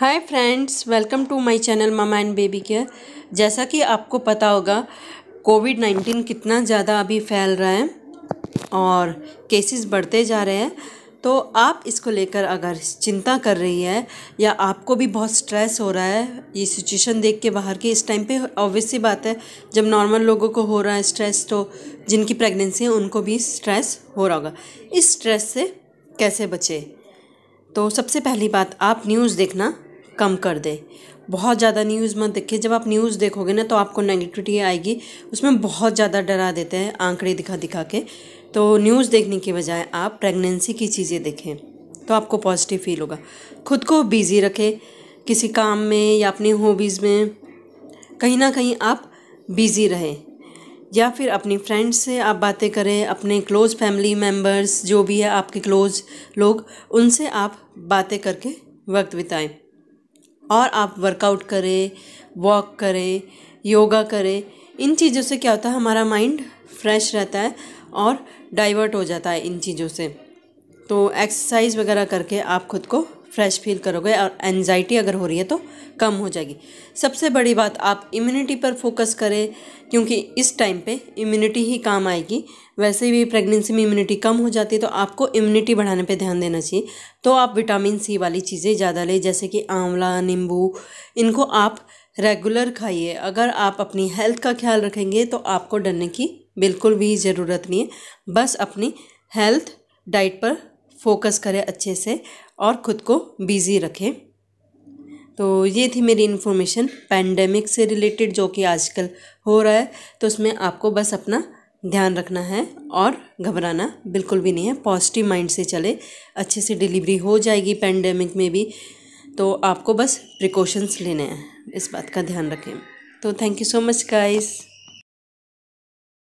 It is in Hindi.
hi friends welcome to my channel mama and baby care जैसा कि आपको पता होगा कोविड नाइन्टीन कितना ज़्यादा अभी फैल रहा है और केसेस बढ़ते जा रहे हैं तो आप इसको लेकर अगर चिंता कर रही है या आपको भी बहुत स्ट्रेस हो रहा है ये सिचुएशन देख के बाहर के इस टाइम पे ऑब्वियस ही बात है जब नॉर्मल लोगों को हो रहा है स्ट्रेस तो जिनकी प्रेगनेंसी है उनको भी स्ट्रेस हो रहा होगा इस स्ट्रेस से कैसे बचे तो सबसे पहली बात आप न्यूज़ देखना कम कर दें बहुत ज़्यादा न्यूज़ मत देखिए जब आप न्यूज़ देखोगे ना तो आपको नेगेटिविटी आएगी उसमें बहुत ज़्यादा डरा देते हैं आंकड़े दिखा दिखा के तो न्यूज़ देखने के बजाय आप प्रेगनेंसी की चीज़ें देखें तो आपको पॉजिटिव फील होगा खुद को बिज़ी रखें किसी काम में या अपनी हॉबीज़ में कहीं ना कहीं आप बिज़ी रहें या फिर अपनी फ्रेंड्स से आप बातें करें अपने क्लोज़ फैमिली मेम्बर्स जो भी है आपके क्लोज़ लोग उनसे आप बातें करके वक्त बिताएं और आप वर्कआउट करें वॉक करें योगा करें इन चीज़ों से क्या होता है हमारा माइंड फ्रेश रहता है और डाइवर्ट हो जाता है इन चीज़ों से तो एक्सरसाइज वगैरह करके आप खुद को फ्रेश फील करोगे और एनजाइटी अगर हो रही है तो कम हो जाएगी सबसे बड़ी बात आप इम्यूनिटी पर फोकस करें क्योंकि इस टाइम पे इम्यूनिटी ही काम आएगी वैसे भी प्रेगनेंसी में इम्यूनिटी कम हो जाती है तो आपको इम्यूनिटी बढ़ाने पे ध्यान देना चाहिए तो आप विटामिन सी वाली चीज़ें ज़्यादा लें जैसे कि आंवला नींबू इनको आप रेगुलर खाइए अगर आप अपनी हेल्थ का ख्याल रखेंगे तो आपको डरने की बिल्कुल भी ज़रूरत नहीं है बस अपनी हेल्थ डाइट पर फोकस करें अच्छे से और ख़ुद को बिज़ी रखें तो ये थी मेरी इन्फॉर्मेशन पैंडमिक से रिलेटेड जो कि आजकल हो रहा है तो उसमें आपको बस अपना ध्यान रखना है और घबराना बिल्कुल भी नहीं है पॉजिटिव माइंड से चले अच्छे से डिलीवरी हो जाएगी पैंडमिक में भी तो आपको बस प्रिकॉशंस लेने हैं इस बात का ध्यान रखें तो thank you so much guys